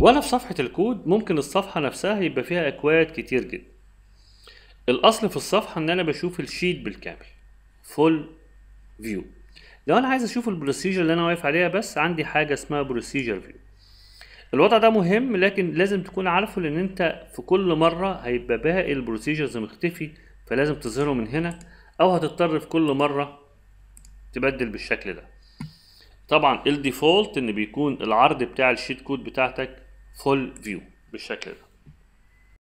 وانا في صفحة الكود ممكن الصفحة نفسها يبقى فيها اكواد كتير جدا الاصل في الصفحة ان انا بشوف الشيت بالكامل فول فيو لو انا عايز اشوف البروسيجر اللي انا واقف عليها بس عندي حاجة اسمها بروسيجر فيو الوضع ده مهم لكن لازم تكون عارفه لان انت في كل مرة هيبقى باقي البروسيجرز مختفي فلازم تظهره من هنا او هتضطر في كل مرة تبدل بالشكل ده طبعا الديفولت ان بيكون العرض بتاع الشيت كود بتاعتك فول فيو بالشكل ده